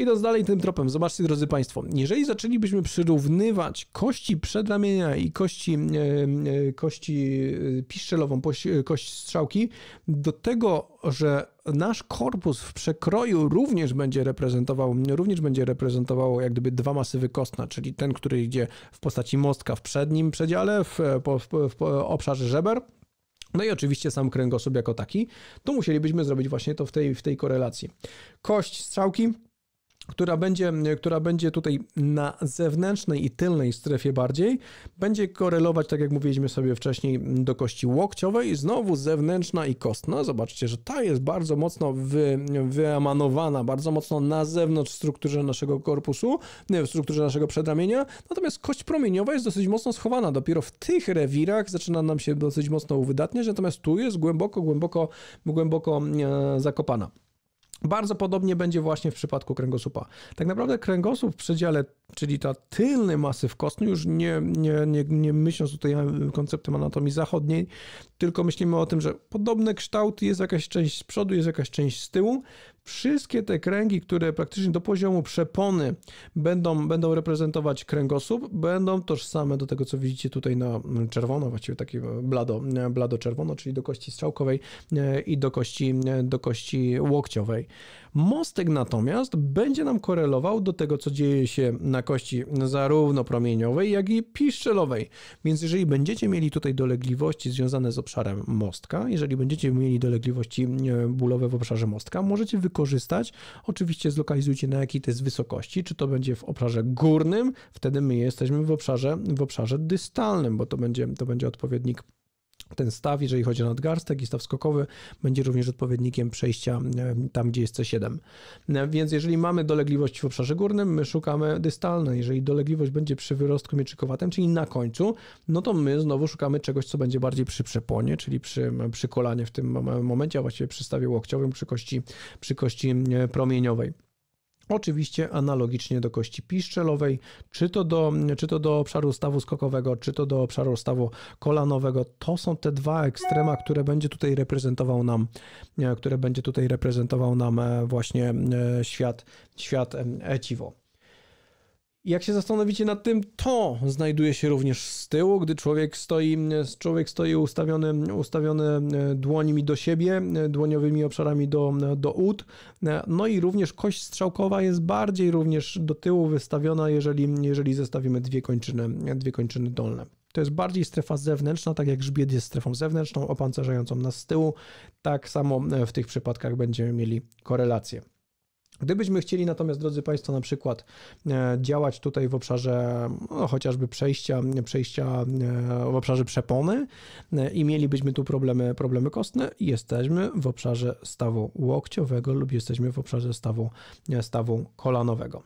Idąc dalej tym tropem, zobaczcie drodzy Państwo, jeżeli zaczęlibyśmy przyrównywać kości przedramienia i kości, e, kości e, piszczelową, e, kość strzałki do tego, że nasz korpus w przekroju również będzie reprezentował, również będzie reprezentowało jak gdyby dwa masywy kostna, czyli ten, który idzie w postaci mostka w przednim przedziale, w, w, w obszarze żeber, no i oczywiście sam kręgosłup jako taki, to musielibyśmy zrobić właśnie to w tej, w tej korelacji. Kość strzałki która będzie, która będzie tutaj na zewnętrznej i tylnej strefie bardziej, będzie korelować, tak jak mówiliśmy sobie wcześniej, do kości łokciowej, znowu zewnętrzna i kostna. Zobaczcie, że ta jest bardzo mocno wy, wyamanowana, bardzo mocno na zewnątrz w strukturze naszego korpusu, w strukturze naszego przedramienia, natomiast kość promieniowa jest dosyć mocno schowana. Dopiero w tych rewirach zaczyna nam się dosyć mocno uwydatniać, natomiast tu jest głęboko, głęboko, głęboko e, zakopana. Bardzo podobnie będzie właśnie w przypadku kręgosłupa. Tak naprawdę kręgosłup w przedziale Czyli ta tylny masyw kostny, już nie, nie, nie, nie myśląc tutaj konceptem anatomii zachodniej, tylko myślimy o tym, że podobny kształt jest jakaś część z przodu, jest jakaś część z tyłu. Wszystkie te kręgi, które praktycznie do poziomu przepony będą, będą reprezentować kręgosłup, będą tożsame do tego, co widzicie tutaj na czerwono, właściwie takie blado, blado czerwono, czyli do kości strzałkowej e, i do kości, e, do kości łokciowej. Mostek natomiast będzie nam korelował do tego, co dzieje się na kości zarówno promieniowej, jak i piszczelowej. Więc jeżeli będziecie mieli tutaj dolegliwości związane z obszarem mostka, jeżeli będziecie mieli dolegliwości e, bólowe w obszarze mostka, możecie wykorzystać. Oczywiście zlokalizujcie na jakiej to jest wysokości, czy to będzie w obszarze górnym, wtedy my jesteśmy w obszarze, w obszarze dystalnym, bo to będzie, to będzie odpowiednik ten staw, jeżeli chodzi o nadgarstek i staw skokowy, będzie również odpowiednikiem przejścia e, tam, gdzie jest C7. E, więc jeżeli mamy dolegliwość w obszarze górnym, my szukamy dystalne. Jeżeli dolegliwość będzie przy wyrostku mieczykowatym, czyli na końcu, no to my znowu szukamy czegoś, co będzie bardziej przy przeponie, czyli przy, przy kolanie w tym momencie, a właściwie przy stawie łokciowym, przy kości, przy kości e, promieniowej. Oczywiście analogicznie do kości piszczelowej, czy to do, czy to do obszaru stawu skokowego, czy to do obszaru stawu kolanowego. To są te dwa ekstrema, które będzie tutaj reprezentował nam, e, które będzie tutaj reprezentował nam e, właśnie e, świat, świat Eciwo jak się zastanowicie nad tym, to znajduje się również z tyłu, gdy człowiek stoi, człowiek stoi ustawiony, ustawiony e, dłońmi do siebie, e, dłoniowymi obszarami do, do ud. E, no i również kość strzałkowa jest bardziej również do tyłu wystawiona, jeżeli, jeżeli zestawimy dwie kończyny, dwie kończyny dolne. To jest bardziej strefa zewnętrzna, tak jak grzbiet jest strefą zewnętrzną, opancerzającą nas z tyłu. Tak samo w tych przypadkach będziemy mieli korelację. Gdybyśmy chcieli natomiast, drodzy Państwo, na przykład e, działać tutaj w obszarze no, chociażby przejścia, przejścia e, w obszarze przepony e, i mielibyśmy tu problemy, problemy kostne, jesteśmy w obszarze stawu łokciowego lub jesteśmy w obszarze stawu, stawu kolanowego.